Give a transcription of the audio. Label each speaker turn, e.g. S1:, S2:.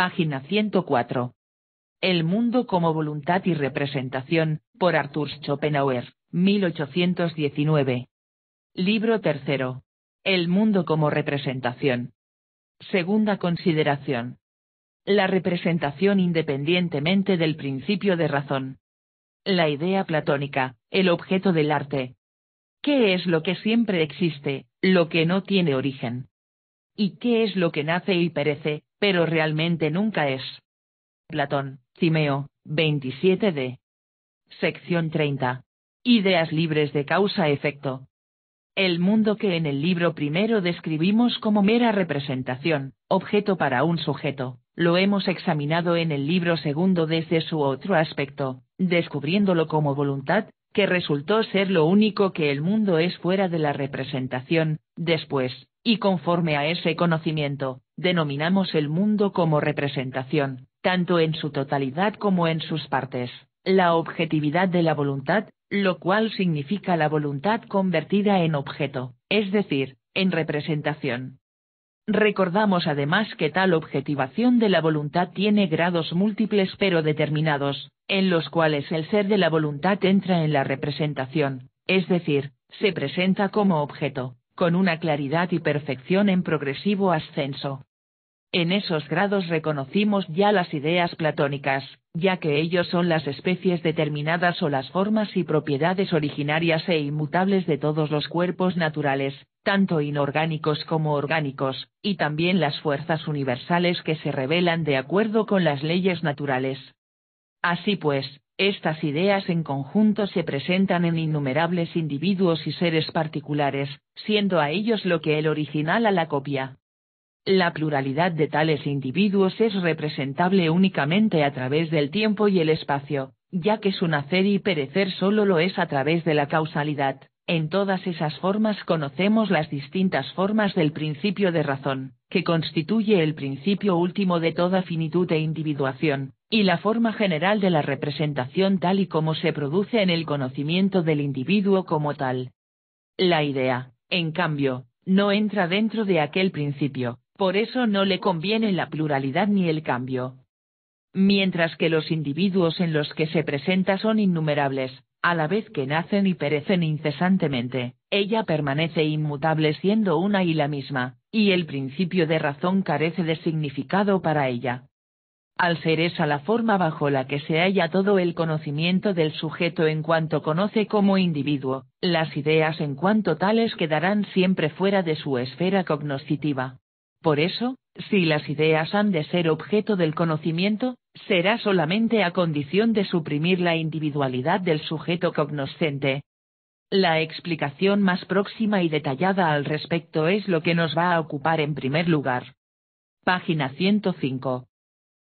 S1: página 104. El mundo como voluntad y representación, por Arthur Schopenhauer, 1819. Libro tercero. El mundo como representación. Segunda consideración. La representación independientemente del principio de razón. La idea platónica, el objeto del arte. ¿Qué es lo que siempre existe, lo que no tiene origen? ¿Y qué es lo que nace y perece, pero realmente nunca es. Platón, Cimeo, 27d. Sección 30. Ideas libres de causa-efecto. El mundo que en el libro primero describimos como mera representación, objeto para un sujeto, lo hemos examinado en el libro segundo desde su otro aspecto, descubriéndolo como voluntad, que resultó ser lo único que el mundo es fuera de la representación, después, y conforme a ese conocimiento, denominamos el mundo como representación, tanto en su totalidad como en sus partes, la objetividad de la voluntad, lo cual significa la voluntad convertida en objeto, es decir, en representación. Recordamos además que tal objetivación de la voluntad tiene grados múltiples pero determinados, en los cuales el ser de la voluntad entra en la representación, es decir, se presenta como objeto, con una claridad y perfección en progresivo ascenso. En esos grados reconocimos ya las ideas platónicas, ya que ellos son las especies determinadas o las formas y propiedades originarias e inmutables de todos los cuerpos naturales, tanto inorgánicos como orgánicos, y también las fuerzas universales que se revelan de acuerdo con las leyes naturales. Así pues, estas ideas en conjunto se presentan en innumerables individuos y seres particulares, siendo a ellos lo que el original a la copia. La pluralidad de tales individuos es representable únicamente a través del tiempo y el espacio, ya que su nacer y perecer solo lo es a través de la causalidad. En todas esas formas conocemos las distintas formas del principio de razón, que constituye el principio último de toda finitud e individuación, y la forma general de la representación tal y como se produce en el conocimiento del individuo como tal. La idea, en cambio, no entra dentro de aquel principio, por eso no le conviene la pluralidad ni el cambio. Mientras que los individuos en los que se presenta son innumerables, a la vez que nacen y perecen incesantemente, ella permanece inmutable siendo una y la misma, y el principio de razón carece de significado para ella. Al ser esa la forma bajo la que se halla todo el conocimiento del sujeto en cuanto conoce como individuo, las ideas en cuanto tales quedarán siempre fuera de su esfera cognoscitiva. Por eso, si las ideas han de ser objeto del conocimiento, será solamente a condición de suprimir la individualidad del sujeto cognoscente. La explicación más próxima y detallada al respecto es lo que nos va a ocupar en primer lugar. Página 105.